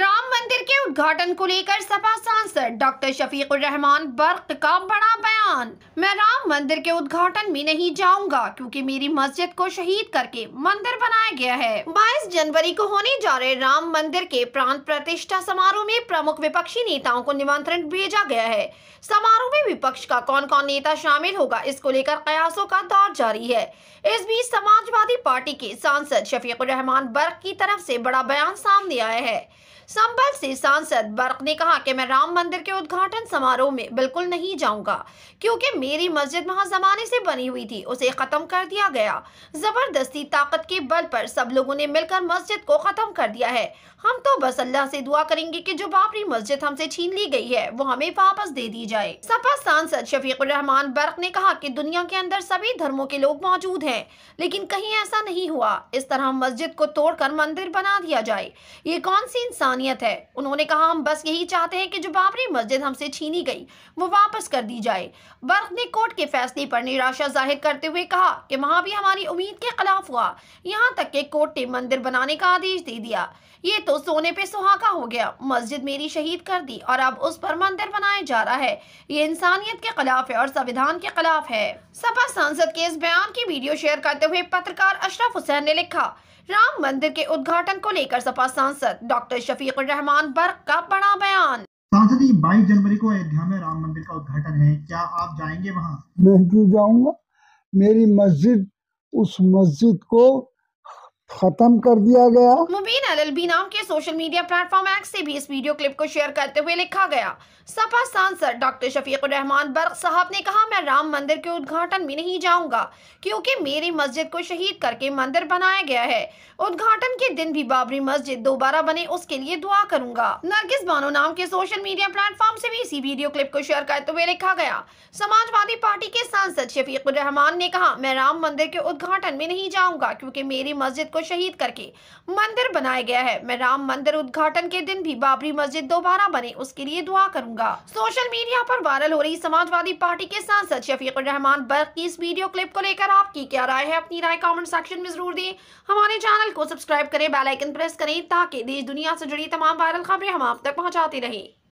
رام مندر کے اداٹن کو لے کر سپا سانسر ڈاکٹر شفیق الرحمان برق کا بڑا بیان میں رام مندر کے ادھاٹن میں نہیں جاؤں گا کیونکہ میری مسجد کو شہید کر کے مندر بنایا گیا ہے بائیس جنوری کو ہونے جا رہے رام مندر کے پران پرتشتہ سماروہ میں وپکشی نیتاؤں کو نمانترن بھیجا گیا ہے سماروہ میں وپکش کا کون کون نیتا شامل ہوگا اس کو لے کر قیاسوں کا دور جاری ہے اس بیچ سماج وادی پارٹی کے سانسد شفیق الرحمان برق کی طرف سے بڑا بیان سامنے آیا ہے سمبل سے سانسد برق نے کہا کہ میں رام مندر کے اداٹن ساروہ میں بالکل نہیں جاؤں گا کیونکہ میری مسجد وہاں زمانے سے بنی ہوئی تھی اسے ختم کر دیا گیا زبردستی طاقت کے بل پر سب لوگوں نے مل کر مسجد کو ختم کر دیا ہے ہم تو بس اللہ سے دعا کریں گے کہ جو بابری مسجد ہم سے چھین لی گئی ہے وہ ہمیں واپس دے دی جائے سب سانسد شفیق الرحمان برق نے کہا کہ دنیا کے اندر سبھی دھرموں کے لوگ موجود ہیں لیکن کہیں ایسا نہیں ہوا اس طرح مسجد کو توڑ کر مندر بنا دیا جائے یہ کون سی انسانیت ہے انہوں نے کہا ہم بس یہی چاہتے ہیں کہ جو بابری مسجد ہم سے چھینی گئی وہ واپس کر دی جائے برق نے کے فیصلے پر ظاہر کرتے ہوئے کہا کہ وہاں بھی ہماری امید کے خلاف ہوا یہاں تک کہ نے مندر بنانے کا آدیش دے دیا یہ تو سونے پہ سہاگا ہو گیا مسجد میری شہید کر دی اور اب اس پر مندر بنایا جا رہا ہے یہ انسانیت کے خلاف ہے اور سویدھان کے خلاف ہے سپا سانسد کے اس بیان کی ویڈیو شیئر کرتے ہوئے پترکار اشرف حسین نے لکھا رام مندر کے ادھاٹن کو لے کر سپا سانسد ڈاکٹر شفیق الرحمان برق کا بڑا بیان سانسدی بائیس جنوری کو ایدھیا میں رام مندر کا ادھاٹن ہے کیا آپ جائیں گے وہاں میں جی جاؤں گا میری مسجد اس مسجد کو ختم کر دیا گیا مبین نام کے سوشل میڈیا پلیٹ فارم ایک سے بھی اس ویڈیو کلپ کو شیئر کرتے ہوئے لکھا گیا سپا سانسر ڈاکٹر شفیق الرحمان برق صاحب نے کہا میں رام مندر کے اداٹن میں نہیں جاؤں گا کیونکہ میری مسجد کو شہید کر کے مندر بنایا گیا ہے ادگاٹن کے دن بھی بابری مسجد دوبارہ بنے اس کے لیے دعا کروں گا نرگس بانو نام کے سوشل میڈیا پلیٹ فارم سے بھی اسی ویڈیو کلپ کو شیئر کرتے ہوئے لکھا گیا سماج وادی پارٹی کے سانسد شفیق الرحمان نے کہا میں رام مندر کے اداٹن میں نہیں جاؤں گا کیونکہ میری مسجد کو شہید کر کے مندر بنایا گیا ہے میں رام مندر اداٹن کے دن بھی بابری مسجد دوبارہ بنے اس کے لیے دعا کروں گا سوشل میڈیا پر وائرل ہو رہی سماجوادی پارٹی کے سانسد شفیق الرحمان برق کی اس ویڈیو کلپ کو لے کر آپ کی کیا رائے ہے اپنی رائے کامنٹ سیکشن میں ضرور دیں ہمارے چینل کو سبسکرائب کریں بیل پریس کریں تاکہ دیش دنیا سے جڑی تمام وائرل خبریں ہم آپ تک پہنچاتے رہیں